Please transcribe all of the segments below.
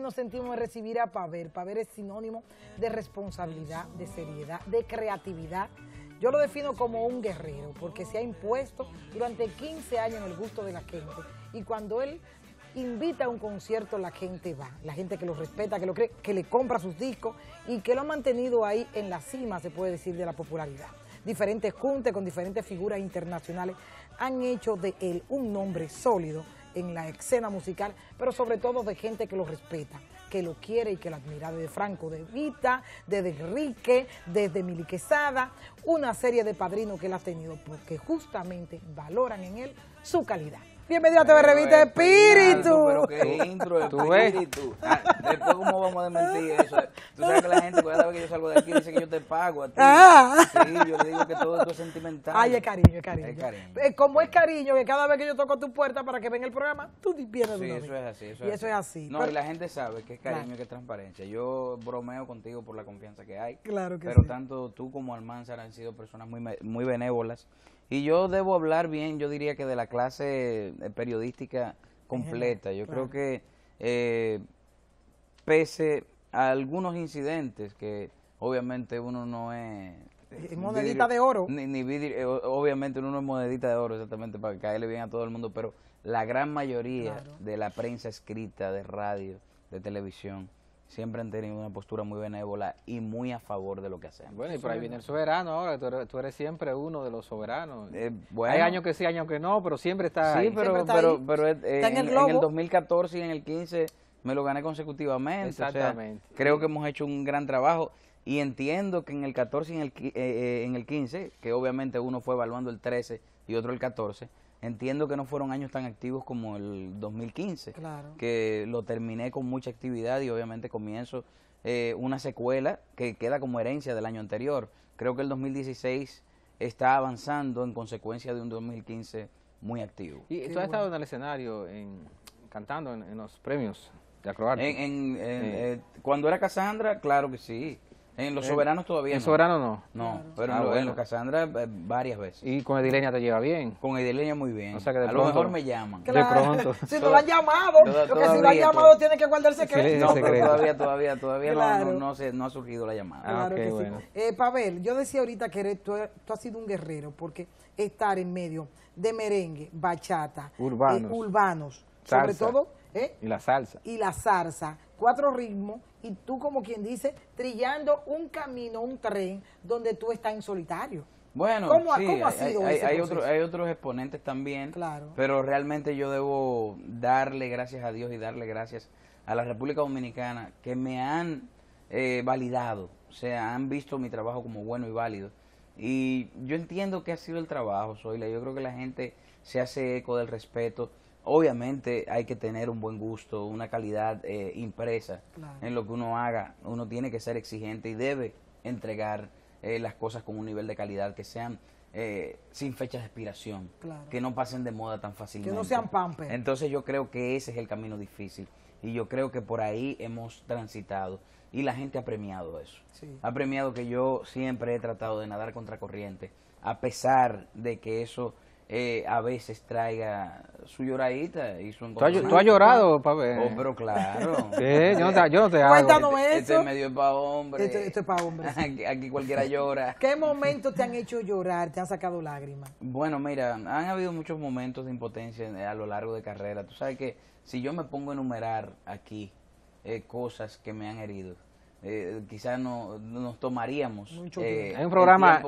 nos sentimos en recibir a Paver. Paver es sinónimo de responsabilidad, de seriedad, de creatividad. Yo lo defino como un guerrero, porque se ha impuesto durante 15 años en el gusto de la gente. Y cuando él invita a un concierto, la gente va. La gente que lo respeta, que lo cree, que le compra sus discos y que lo ha mantenido ahí en la cima, se puede decir, de la popularidad. Diferentes juntas con diferentes figuras internacionales han hecho de él un nombre sólido en la escena musical, pero sobre todo de gente que lo respeta, que lo quiere y que lo admira, desde Franco de Vita, desde Enrique, desde Mili Quesada, una serie de padrinos que él ha tenido, porque pues, justamente valoran en él su calidad. Bienvenido a TV Revista Espíritu. Pero qué intro, Espíritu. Ah, después, ¿cómo vamos a desmentir eso? Tú sabes que la gente, cada que yo salgo de aquí, dice que yo te pago a ti. Ah. Sí, yo le digo que todo esto es sentimental. Ay, es cariño, es cariño. Es cariño. Eh, como es cariño, que cada vez que yo toco tu puerta para que venga el programa, tú pierdes Sí, eso es así. Eso y eso es así. No, y la gente sabe que es cariño, y que es transparencia. Yo bromeo contigo por la confianza que hay. Claro que pero sí. Pero tanto tú como Almanzar han sido personas muy, muy benévolas y yo debo hablar bien, yo diría que de la clase eh, periodística completa. Yo creo que eh, pese a algunos incidentes que obviamente uno no es... monedita de oro. Ni, eh, obviamente uno no es monedita de oro exactamente para caerle bien a todo el mundo, pero la gran mayoría de la prensa escrita, de radio, de televisión, siempre han tenido una postura muy benévola y muy a favor de lo que hacemos. Bueno, y por ahí viene el soberano ahora, tú eres, siempre uno de los soberanos. Eh, Hay años que sí, años que no, pero siempre está Sí, ahí. pero, pero, en, el 2014 y en el 15 me lo gané consecutivamente. Exactamente. creo que hemos hecho un gran trabajo y entiendo que en el 14 y en el, eh, eh, en el 15, que obviamente uno fue evaluando el 13 y otro el 14, Entiendo que no fueron años tan activos como el 2015, que lo terminé con mucha actividad y obviamente comienzo eh, una secuela que queda como herencia del año anterior. Creo que el 2016 está avanzando en consecuencia de un 2015 muy activo. ¿Y tú has estado en el escenario en, cantando en, los premios de Acroarte, En, eh, cuando era Cassandra, claro que sí. En Los ¿Eh? Soberanos todavía en no. Soberanos no. No, pero en, ah, bueno. Los Casandra eh, varias veces. ¿Y con Edileña te lleva bien? Con Edileña muy bien. O sea que de a lo mejor me llaman. De pronto. Si no lo han llamado, porque si lo han llamado tiene que guardarse que... No, pero todavía, todavía, todavía no, no, se, no ha surgido la llamada. Ah, claro que bueno. sí. Eh, Pavel, yo decía ahorita que eres, tú, has sido un guerrero, porque estar en medio de merengue, bachata, eh, urbanos, urbanos sobre todo... ¿eh? Y la salsa. Y la salsa, cuatro ritmos y tú, como quien dice, trillando un camino, un tren, donde tú estás en solitario. Bueno, sí, hay, ese hay, otros exponentes también, claro. pero realmente yo debo darle gracias a Dios y darle gracias a la República Dominicana que me han eh, validado, o sea, han visto mi trabajo como bueno y válido. Y yo entiendo que ha sido el trabajo, Soyla, yo creo que la gente se hace eco del respeto obviamente hay que tener un buen gusto, una calidad eh, impresa en lo que uno haga. Uno tiene que ser exigente y debe entregar eh, las cosas con un nivel de calidad que sean eh, sin fechas de expiración, que no pasen de moda tan fácilmente. Que no sean pampers. Entonces yo creo que ese es el camino difícil y yo creo que por ahí hemos transitado y la gente ha premiado eso. Ha premiado que yo siempre he tratado de nadar contra corriente, a pesar de que eso eh, a veces traiga su lloradita y su ¿Tú has, llorado, oh, pero claro. Yo no te, hago. Cuéntanos este, este eso. medio es para es Aquí, cualquiera llora. ¿Qué momentos te han hecho llorar? ¿Te han sacado lágrimas? Bueno, mira, han habido muchos momentos de impotencia a lo largo de carrera. Tú sabes que si yo me pongo a enumerar aquí eh, cosas que me han herido, eh, quizás no nos tomaríamos eh, un programa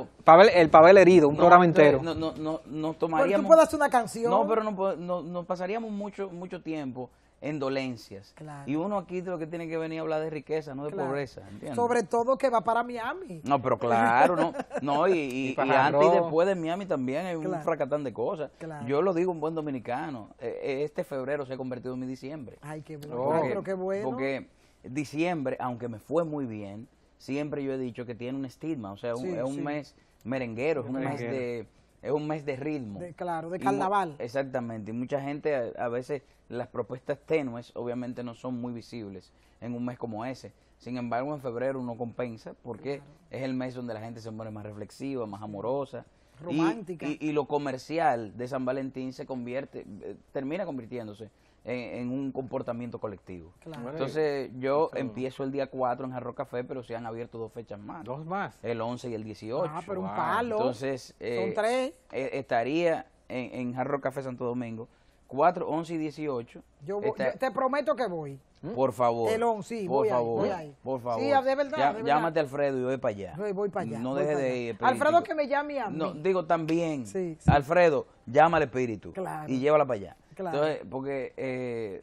el, Pavel, herido un programa entero no no no no tomaríamos tú puedes hacer una canción no pero no, nos pasaríamos mucho mucho tiempo en dolencias y uno aquí lo que tiene que venir a hablar de riqueza no de pobreza sobre todo que va para Miami no pero claro no no y, después de Miami también hay un fracatán de cosas yo lo digo un buen dominicano e, e, este febrero se ha convertido en mi diciembre ay bueno qué bueno porque diciembre, aunque me fue muy bien, siempre yo he dicho que tiene un estigma, o sea, es un mes merenguero, es un mes de es un mes de ritmo. De, claro, de carnaval. exactamente, y mucha gente a, veces las propuestas tenues obviamente no son muy visibles en un mes como ese. Sin embargo, en febrero uno compensa porque es el mes donde la gente se pone más reflexiva, más amorosa. Romántica. y lo comercial de San Valentín se convierte, eh, termina convirtiéndose en, un comportamiento colectivo. Entonces yo empiezo el día 4 en Jarro Café, pero se han abierto dos fechas más. Dos más. El 11 y el 18. Ah, pero un palo. Entonces eh, son tres. Eh, estaría en, en Jarro Café Santo Domingo 4, 11 y 18. Yo, te prometo que voy. ¿Mm? Por favor. El 11, sí, por voy favor. Por favor. Sí, de verdad, Llámate a Alfredo y voy para allá. Voy, voy para allá. No deje de ir. Alfredo que me llame a mí. No, digo también. Sí, Alfredo, llama al espíritu. Y llévala para allá. Entonces, porque eh,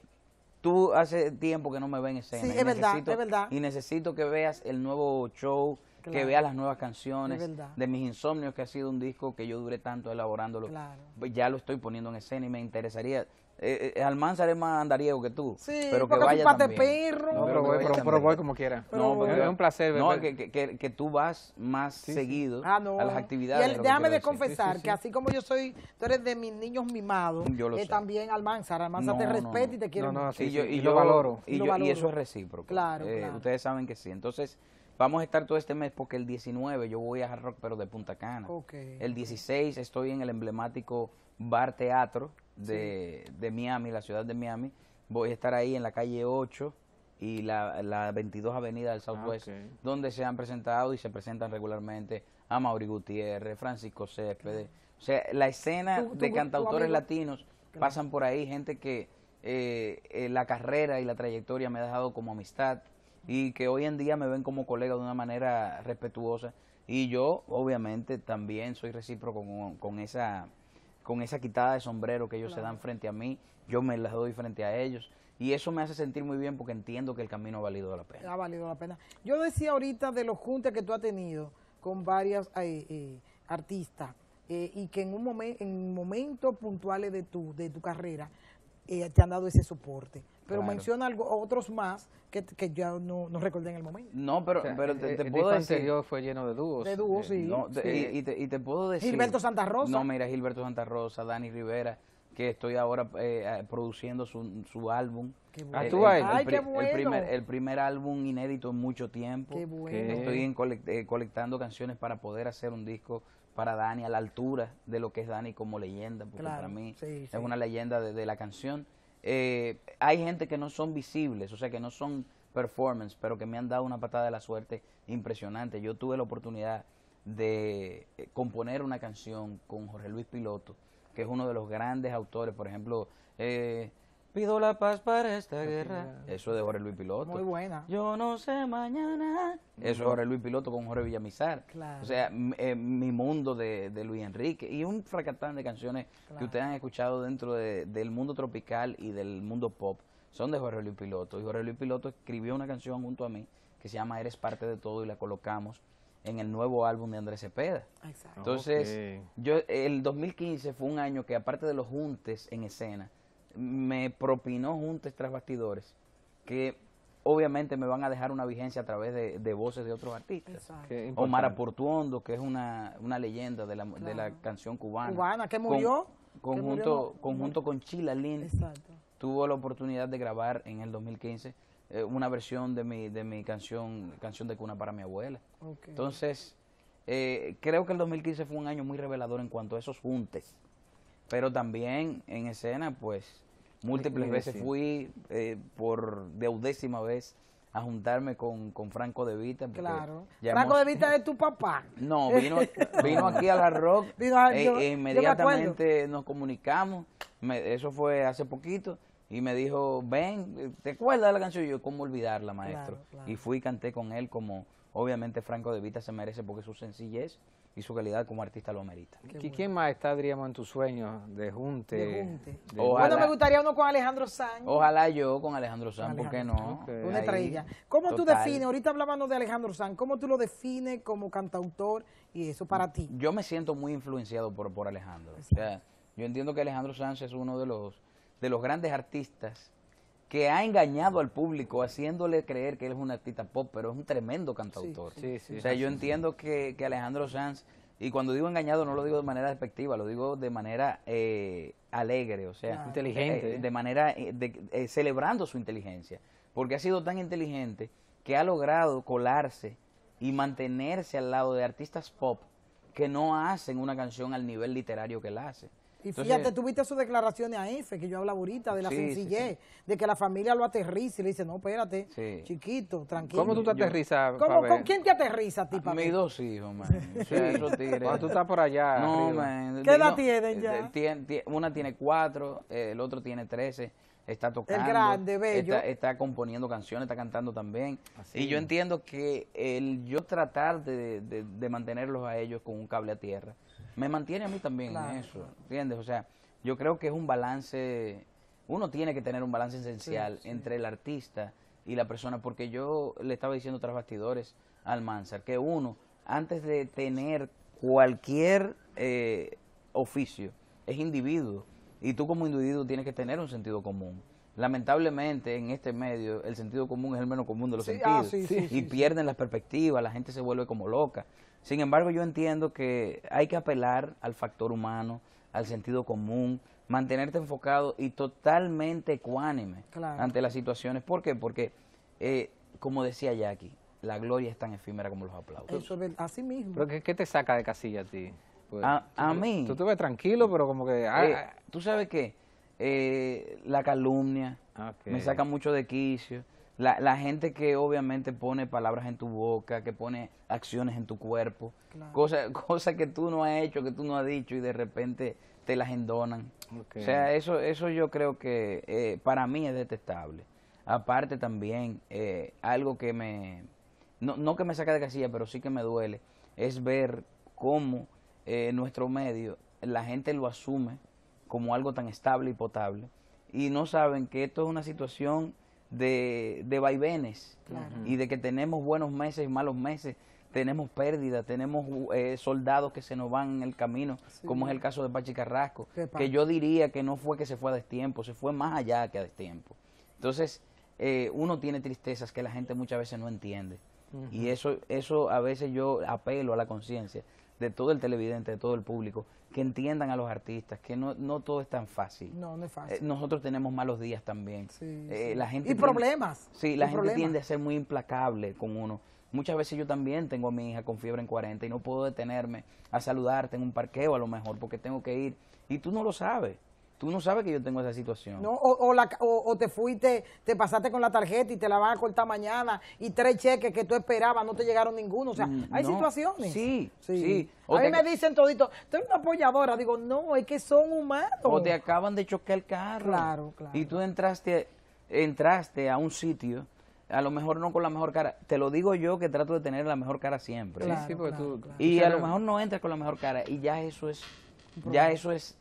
tú hace tiempo que no me ven escena. es verdad, Y necesito que veas el nuevo show, que veas las nuevas canciones de mis insomnios, que ha sido un disco que yo duré tanto elaborándolo. Ya lo estoy poniendo en escena y me interesaría eh, eh, Almanzar es más andariego que tú. Sí, pero que vaya también. pero, voy, como quiera. es un placer. que, tú vas más seguido ah, a las actividades. déjame de confesar que así como yo soy, tú eres de mis niños mimados, yo lo eh, también Almanzar. Almanzar te respeta y te quiere y, yo, valoro. Y, y, eso es recíproco. Eh, claro, Ustedes saben que sí. Entonces... Vamos a estar todo este mes porque el 19 yo voy a Rock, pero de Punta Cana. El 16 estoy en el emblemático bar teatro de, de, Miami, la ciudad de Miami. Voy a estar ahí en la calle 8 y la, la 22 Avenida del ah, Southwest, donde se han presentado y se presentan regularmente a Mauri Gutiérrez, Francisco Céspedes. O sea, la escena de cantautores latinos pasan por ahí, gente que eh, eh, la carrera y la trayectoria me ha dejado como amistad y que hoy en día me ven como colega de una manera respetuosa. Y yo, obviamente, también soy recíproco con, con esa con esa quitada de sombrero que ellos se dan frente a mí, yo me las doy frente a ellos. Y eso me hace sentir muy bien porque entiendo que el camino ha valido la pena. Ha valido la pena. Yo decía ahorita de los juntas que tú has tenido con varias eh, artistas eh, y que en un momento, en momentos puntuales de tu, de tu carrera te han dado ese soporte. Pero menciona algo, otros más que, que ya no, recordé en el momento. No, pero, pero eh, te, eh, puedo decir. anterior fue lleno de dúos. De dúos, eh, Y, te, puedo decir. Gilberto Santa Rosa. No, mira, Gilberto Santa Rosa, Dani Rivera, que estoy ahora produciendo su, álbum. Qué bueno. el, ah, primer, el, primer, álbum inédito en mucho tiempo. Qué bueno. Estoy en colectando canciones para poder hacer un disco para Dani, a la altura de lo que es Dani como leyenda, porque para mí es una leyenda de, la canción. Eh, hay gente que no son visibles, o sea, que no son performance, pero que me han dado una patada de la suerte impresionante. Yo tuve la oportunidad de eh, componer una canción con Jorge Luis Piloto, que es uno de los grandes autores, por ejemplo, eh, Pido la paz para esta guerra. Eso es de Jorge Luis Piloto. Muy buena. Yo no sé mañana. Eso es Jorge Luis Piloto con Jorge Villamizar. O sea, eh, mi mundo de, Luis Enrique. Y un fracatán de canciones que ustedes han escuchado dentro del mundo tropical y del mundo pop. Son de Jorge Luis Piloto. Y Jorge Luis Piloto escribió una canción junto a mí que se llama Eres parte de todo y la colocamos en el nuevo álbum de Andrés Cepeda. Exacto. Entonces, yo el 2015 fue un año que aparte de los juntes en escena, me propinó Juntes tras bastidores que obviamente me van a dejar una vigencia a través de, voces de otros artistas. Omar Portuondo, que es una, leyenda de la, de la canción cubana. Cubana, que murió. conjunto, conjunto con Chila Lin. Tuvo la oportunidad de grabar en el 2015 eh, una versión de mi, de mi canción, canción de cuna para mi abuela. Entonces, eh, creo que el 2015 fue un año muy revelador en cuanto a esos juntes. Pero también en escena, pues, Múltiples veces fui eh, por deudécima vez a juntarme con, con Franco De Vita. Claro. Franco De Vita es tu papá. No, vino, vino aquí a la Rock e, inmediatamente nos comunicamos. eso fue hace poquito. Y me dijo, ven, ¿te acuerdas de la canción? Y yo, ¿cómo olvidarla, maestro? Y fui y canté con él como, obviamente, Franco De Vita se merece porque su sencillez y su calidad como artista lo amerita. ¿Quién más está, Adriano, en tus sueños de Junte? De bueno, me gustaría uno con Alejandro Sanz. Ojalá yo con Alejandro Sanz, ¿por qué no? Una estrella. ¿Cómo tú defines, ahorita hablábamos de Alejandro Sanz, cómo tú lo defines como cantautor y eso para ti? Yo me siento muy influenciado por, por Alejandro. Pues o sea, yo entiendo que Alejandro Sanz es uno de los, de los grandes artistas que ha engañado al público haciéndole creer que él es un artista pop, pero es un tremendo cantautor. Sí, sí, o sea, yo entiendo que, que, Alejandro Sanz, y cuando digo engañado no lo digo de manera despectiva, lo digo de manera eh, alegre, o sea, inteligente, eh, de manera eh, celebrando su inteligencia, porque ha sido tan inteligente que ha logrado colarse y mantenerse al lado de artistas pop que no hacen una canción al nivel literario que él hace. Y fíjate, tuviste sus declaraciones a que yo hablaba ahorita, de la sencillez, de que la familia lo aterriza y le dice, no, espérate, chiquito, tranquilo. ¿Cómo tú te aterrizas? ¿Con quién te aterrizas, ti, Mis dos hijos, man. O sea, Cuando tú estás por allá. No, ¿Qué edad tienen ya? una tiene cuatro, el otro tiene trece está tocando. El grande, bello. Está, componiendo canciones, está cantando también. Y yo entiendo que el yo tratar de, de mantenerlos a ellos con un cable a tierra me mantiene a mí también en eso, ¿entiendes? O sea, yo creo que es un balance, uno tiene que tener un balance esencial entre el artista y la persona, porque yo le estaba diciendo tras bastidores al Mansar que uno, antes de tener cualquier eh, oficio, es individuo, y tú como individuo tienes que tener un sentido común lamentablemente en este medio el sentido común es el menos común de los ah, sentidos y pierden las perspectivas, la gente se vuelve como loca. Sin embargo, yo entiendo que hay que apelar al factor humano, al sentido común, mantenerte enfocado y totalmente ecuánime ante las situaciones. ¿Por qué? Porque, eh, como decía Jackie, la gloria es tan efímera como los aplausos. Eso es así mismo. ¿Pero qué, te saca de casilla a ti? Pues, a, mí. Tú te tranquilo, pero como que... Ah, eh, ah. ¿Tú sabes que eh, la calumnia ah, me saca mucho de quicio la, la, gente que obviamente pone palabras en tu boca, que pone acciones en tu cuerpo, cosas cosa que tú no has hecho, que tú no has dicho y de repente te las endonan. O sea, eso, eso yo creo que eh, para mí es detestable. Aparte también, eh, algo que me, no, no, que me saca de casilla, pero sí que me duele, es ver cómo eh, nuestro medio, la gente lo asume como algo tan estable y potable y no saben que esto es una situación de, vaivenes y de que tenemos buenos meses, y malos meses, tenemos pérdidas, tenemos eh, soldados que se nos van en el camino, como es el caso de Pachi Carrasco, que yo diría que no fue que se fue a destiempo, se fue más allá que a destiempo. Entonces, eh, uno tiene tristezas que la gente muchas veces no entiende. Y eso, eso a veces yo apelo a la conciencia de todo el televidente, de todo el público, que entiendan a los artistas, que no, todo es tan fácil. No, no es fácil. Eh, nosotros tenemos malos días también. Sí, eh, La gente y problemas. Sí, la gente tiende a ser muy implacable con uno. Muchas veces yo también tengo a mi hija con fiebre en 40 y no puedo detenerme a saludarte en un parqueo a lo mejor porque tengo que ir. Y tú no lo sabes. Tú no sabes que yo tengo esa situación. No, o, la, te fuiste, te pasaste con la tarjeta y te la van a cortar mañana y tres cheques que tú esperabas no te llegaron ninguno. O sea, mm, hay situaciones. Sí, sí. A mí me dicen todito, tú eres una apoyadora. Digo, no, es que son humanos. O te acaban de chocar el carro. Claro, claro. Y tú entraste, entraste a un sitio a lo mejor no con la mejor cara. Te lo digo yo que trato de tener la mejor cara siempre. tú, Y a lo mejor no entras con la mejor cara y ya eso es ya eso es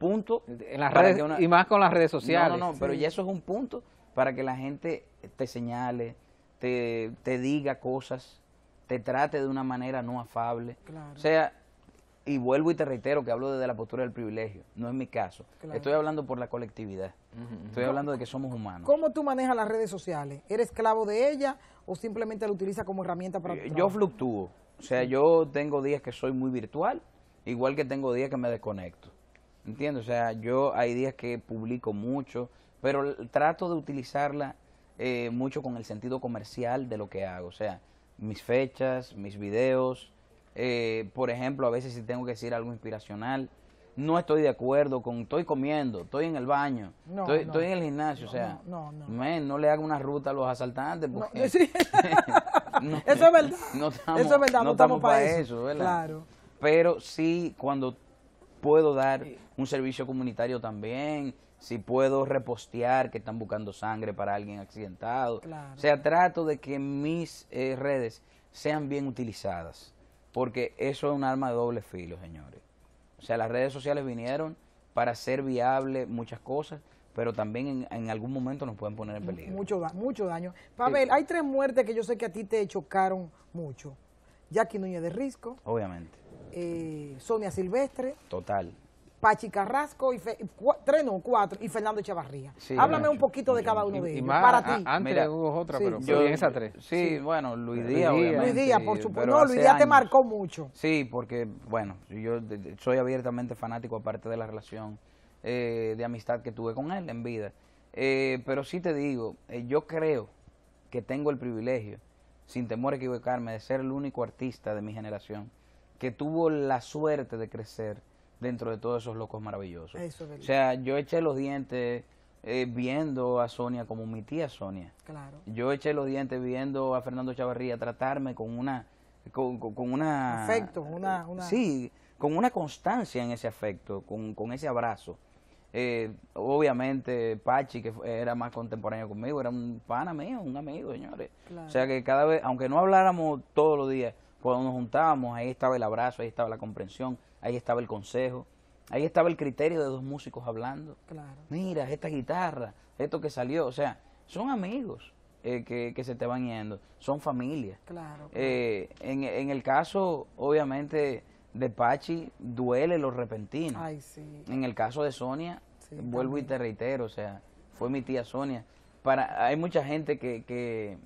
punto. En las redes, y más con las redes sociales. No, no, pero ya eso es un punto para que la gente te señale, te, te diga cosas, te trate de una manera no afable. O sea, y vuelvo y te reitero que hablo desde la postura del privilegio, no es mi caso. Estoy hablando por la colectividad, estoy hablando de que somos humanos. ¿Cómo tú manejas las redes sociales? ¿Eres esclavo de ellas o simplemente la utilizas como herramienta para eh, Yo fluctúo, o sea, yo tengo días que soy muy virtual, igual que tengo días que me desconecto. Entiendo, o sea, yo hay días que publico mucho, pero trato de utilizarla eh, mucho con el sentido comercial de lo que hago, o sea, mis fechas, mis videos, eh, por ejemplo, a veces si tengo que decir algo inspiracional, no estoy de acuerdo con, estoy comiendo, estoy en el baño, estoy, en el gimnasio, o sea, no, le hago una ruta a los asaltantes eso es verdad, no estamos para eso, ¿verdad? Claro. Pero sí, cuando puedo dar un servicio comunitario también, si puedo repostear que están buscando sangre para alguien accidentado. O sea, trato de que mis eh, redes sean bien utilizadas, porque eso es un arma de doble filo, señores. O sea, las redes sociales vinieron para hacer viable muchas cosas, pero también en, algún momento nos pueden poner en peligro. Mucho, mucho daño. Pavel, hay tres muertes que yo sé que a ti te chocaron mucho. Jackie Núñez de Risco. Obviamente. Eh, Sonia Silvestre. Total. Pachi Carrasco, y y Fernando Echavarría Háblame un poquito de cada uno de ellos, para ti. Antes Mira, hubo otra, pero yo, en esa tres. Sí, bueno, Luis Díaz, Luis Díaz, por supuesto. No, Luis Díaz te marcó mucho. Sí, porque, bueno, yo soy abiertamente fanático, aparte de la relación eh, de amistad que tuve con él en vida. Eh, pero sí te digo, yo creo que tengo el privilegio, sin temor a equivocarme, de ser el único artista de mi generación que tuvo la suerte de crecer dentro de todos esos locos maravillosos. o sea, yo eché los dientes eh, viendo a Sonia como mi tía Sonia. Claro. Yo eché los dientes viendo a Fernando Chavarría tratarme con una... Con, con una... Afecto, una, una... Sí, con una constancia en ese afecto, con, ese abrazo. Eh, obviamente Pachi, que era más contemporáneo conmigo, era un pana mío, un amigo, señores. O sea que cada vez, aunque no habláramos todos los días, cuando nos juntábamos, ahí estaba el abrazo, ahí estaba la comprensión, ahí estaba el consejo, ahí estaba el criterio de dos músicos hablando. Claro. Mira, esta guitarra, esto que salió, o sea, son amigos eh, que, se te van yendo, son familia. Claro. Eh, en, el caso, obviamente, de Pachi, duele lo repentino. En el caso de Sonia, vuelvo y te reitero, o sea, fue mi tía Sonia. Para, hay mucha gente que, que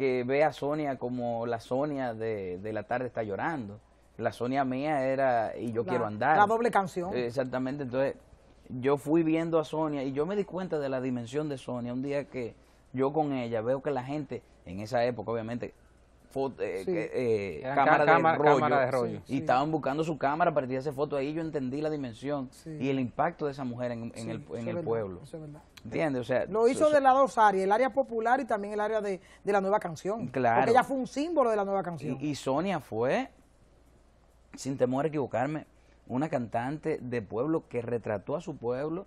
que ve a Sonia como la Sonia de, la tarde está llorando. La Sonia mía era y yo quiero andar. La doble canción. Exactamente, entonces yo fui viendo a Sonia y yo me di cuenta de la dimensión de Sonia un día que yo con ella veo que la gente, en esa época obviamente foto, eh, eh cámara, de rollo, y estaban buscando su cámara para esa foto ahí yo entendí la dimensión y el impacto de esa mujer en, el, en el pueblo O sea, lo hizo de las dos áreas, el área popular y también el área de, la nueva canción. Claro. Porque ella fue un símbolo de la nueva canción. Y, Sonia fue, sin temor a equivocarme, una cantante de pueblo que retrató a su pueblo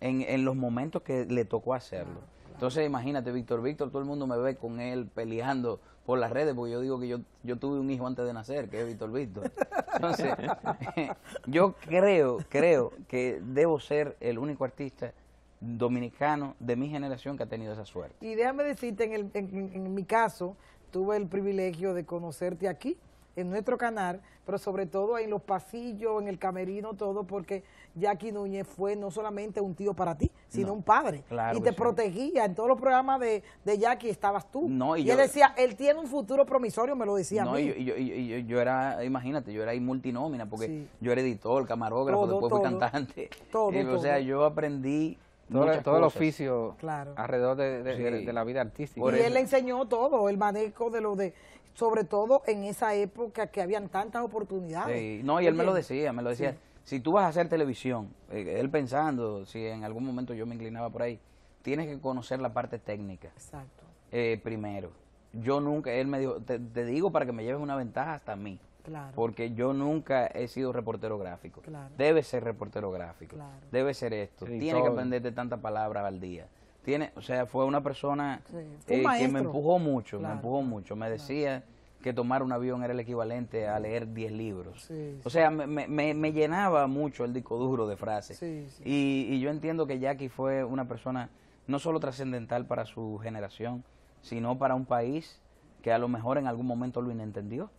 en, los momentos que le tocó hacerlo. Entonces, imagínate, Víctor, Víctor, todo el mundo me ve con él peleando por las redes, porque yo digo que yo, yo tuve un hijo antes de nacer, que es Víctor Víctor. Entonces, yo creo, creo que debo ser el único artista dominicano de mi generación que ha tenido esa suerte. Y déjame decirte, en, en mi caso, tuve el privilegio de conocerte aquí, en nuestro canal, pero sobre todo en los pasillos, en el camerino, todo, porque Jackie Núñez fue no solamente un tío para ti, sino un padre. y te protegía. En todos los programas de, Jackie estabas tú. No, y, él decía, él tiene un futuro promisorio, me lo decía no, Y yo, era, imagínate, yo era ahí multinómina, porque yo era editor, camarógrafo, después fui cantante. Todo, O sea, yo aprendí todo, el, oficio alrededor de, la vida artística. y él le enseñó todo, el manejo de lo de, sobre todo en esa época que habían tantas oportunidades. No, y él me lo decía, me lo decía si tú vas a hacer televisión, eh, él pensando si en algún momento yo me inclinaba por ahí, tienes que conocer la parte técnica. Exacto. Eh, primero. Yo nunca, él me dijo, te, digo para que me lleves una ventaja hasta mí. Claro. Porque yo nunca he sido reportero gráfico. Claro. Debe ser reportero gráfico. Claro. Debe ser esto. Tiene que aprenderte tantas palabras al día. Tiene, o sea, fue una persona eh, que me empujó mucho, me empujó mucho. Me decía que tomar un avión era el equivalente a leer 10 libros. o sea, me, me, me, llenaba mucho el disco duro de frases. y, y, yo entiendo que Jackie fue una persona no solo trascendental para su generación, sino para un país que a lo mejor en algún momento lo inentendió.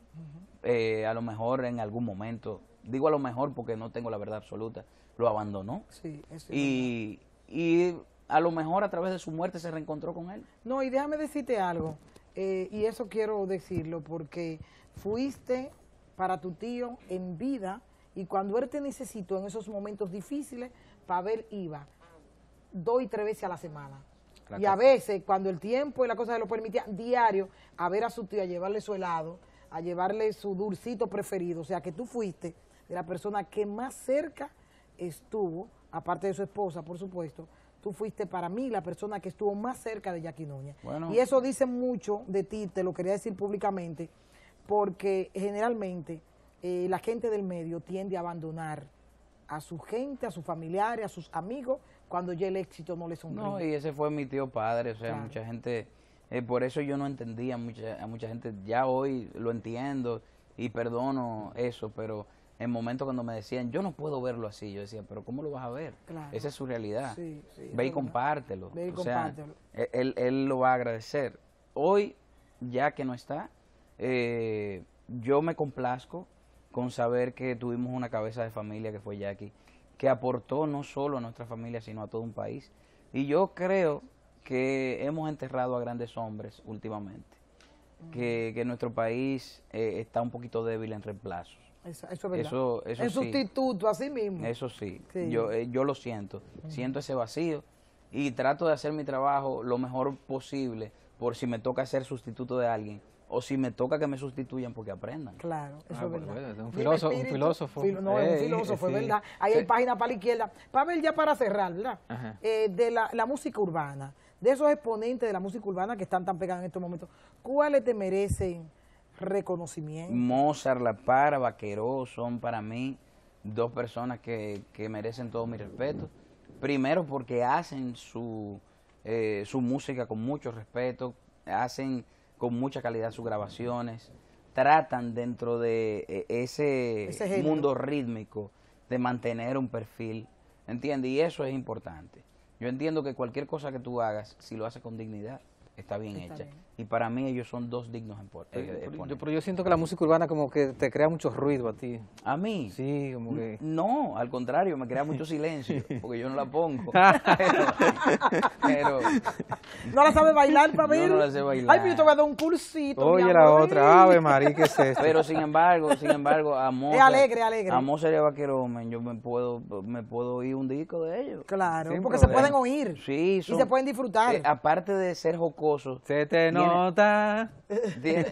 Eh, a lo mejor en algún momento, digo a lo mejor porque no tengo la verdad absoluta, lo abandonó. y, y a lo mejor a través de su muerte se reencontró con él. No, y déjame decirte algo. Eh, y eso quiero decirlo porque fuiste para tu tío en vida y cuando él te necesitó en esos momentos difíciles, Pavel iba dos y tres veces a la semana. y a veces, cuando el tiempo y la cosa se lo permitía, diario, a ver a su tío, a llevarle su helado, a llevarle su dulcito preferido. O sea, que tú fuiste de la persona que más cerca estuvo, aparte de su esposa, por supuesto, tú fuiste para mí la persona que estuvo más cerca de Jackie Núñez. Y eso dice mucho de ti, te lo quería decir públicamente, porque generalmente eh, la gente del medio tiende a abandonar a su gente, a sus familiares, a sus amigos, cuando ya el éxito no les sonríe. No, y ese fue mi tío padre, o sea, mucha gente, eh, por eso yo no entendía mucha, a mucha gente, ya hoy lo entiendo y perdono eso, pero en momentos cuando me decían, yo no puedo verlo así, yo decía, pero ¿cómo lo vas a ver? Esa es su realidad. Ve y compártelo. o Sea, e-, él, lo va a agradecer. Hoy, ya que no está, eh, yo me complazco con saber que tuvimos una cabeza de familia que fue Jackie, que aportó no solo a nuestra familia, sino a todo un país. Y yo creo que hemos enterrado a grandes hombres últimamente, mm. que, nuestro país eh, está un poquito débil en reemplazos eso, eso, es verdad. es sustituto a sí mismo. Eso sí, Yo, eh, yo lo siento. Mm. Siento ese vacío y trato de hacer mi trabajo lo mejor posible por si me toca ser sustituto de alguien o si me toca que me sustituyan porque aprendan. Claro, eso ah, pues, pues, es Un, filósofo, no, es un eh, filósofo, es verdad. Ahí hay página para la izquierda. Pavel, ya para cerrar, ¿verdad? Eh, de la, música urbana, de esos exponentes de la música urbana que están tan pegados en estos momentos, ¿cuáles te merecen Reconocimiento. Mozart, La Para, Vaqueros son para mí dos personas que, merecen todo mi respeto. Primero porque hacen su, eh, su música con mucho respeto, hacen con mucha calidad sus grabaciones, tratan dentro de eh, ese, mundo rítmico de mantener un perfil, entiende Y eso es importante. Yo entiendo que cualquier cosa que tú hagas, si lo haces con dignidad, está bien hecha y para mí ellos son dos dignos eh, eh, Pero, yo siento que la música urbana como que te crea mucho ruido a ti. ¿A mí? Sí, como que... No, al contrario, me crea mucho silencio, porque yo no la pongo. pero, ¿No la sabe bailar, para mí no la sé bailar. Ay, pero yo te voy a dar un cursito. Oye, la otra, ave marí ¿qué es Pero sin embargo, sin embargo, Amor Es alegre, alegre. sería yo me puedo, me puedo oír un disco de ellos. Claro, porque se pueden oír. Sí. y se pueden disfrutar. Eh, aparte de ser jocoso Se te nota. Tienen,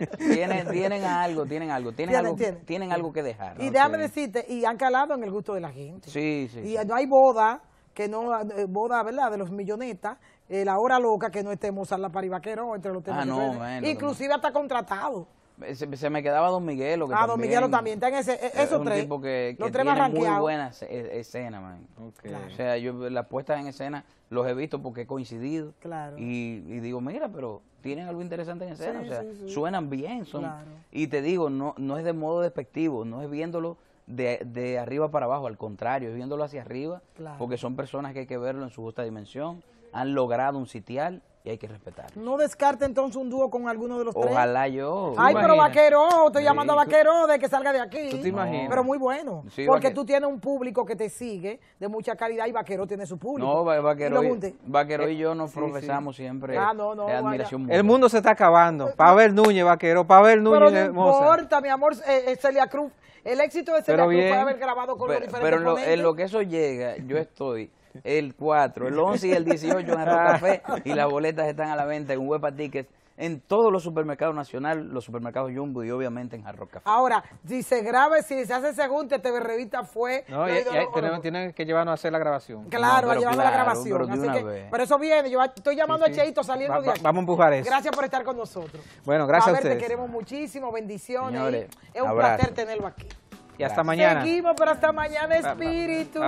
tienen, algo, tienen algo, tienen, algo, tienen. algo que dejar. Y déjame decirte, y han calado en el gusto de la gente. Sí, sí. Y no hay boda, que no, eh, boda, ¿verdad?, de los millonetas, eh, la hora loca que no estemos a la parivaquero entre los ah, Inclusive hasta contratado. Eh, se, me quedaba Don Miguel ah, Don Miguelo también, está e-, esos tres. los tres muy buenas e, escena man. O sea, yo las puestas en escena los he visto porque he coincidido. Claro. y digo, mira, pero tienen algo interesante en escena, o sea, suenan bien, son y te digo, no no es de modo despectivo, no es viéndolo de, de arriba para abajo, al contrario, es viéndolo hacia arriba, porque son personas que hay que verlo en su justa dimensión, han logrado un sitial, y hay que respetar. No descarte entonces un dúo con alguno de los tres. Ojalá yo. Ay, pero Vaqueró, estoy llamando a Vaqueró de que salga de aquí. Pero muy bueno, porque tú tienes un público que te sigue de mucha calidad y vaquero tiene su público. No, Vaqueró y, vaquero y yo nos profesamos siempre ah, no, no, El mundo se está acabando. Pues, ver Núñez, Vaqueró, ver Núñez. no importa, mi amor, eh, eh, Celia Cruz. El éxito de Celia Cruz haber grabado con pero, los diferentes Pero en lo que eso llega, yo estoy el 4, el 11 y el 18 en Café y las boletas están a la venta en Huepa Tickets en todos los supermercados nacionales, los supermercados Jumbo y obviamente en Jarro Café. Ahora, si se graba, si se hace según te TV Revista fue... No, tienen que llevarnos a hacer la grabación. Claro, no, a llevarnos la grabación. Pero, eso viene, yo estoy llamando a Cheito saliendo de aquí. Vamos a empujar eso. Gracias por estar con nosotros. Bueno, gracias a, a ustedes. te queremos muchísimo, bendiciones. es un placer tenerlo aquí. Y hasta mañana. Seguimos, pero hasta mañana, espíritu.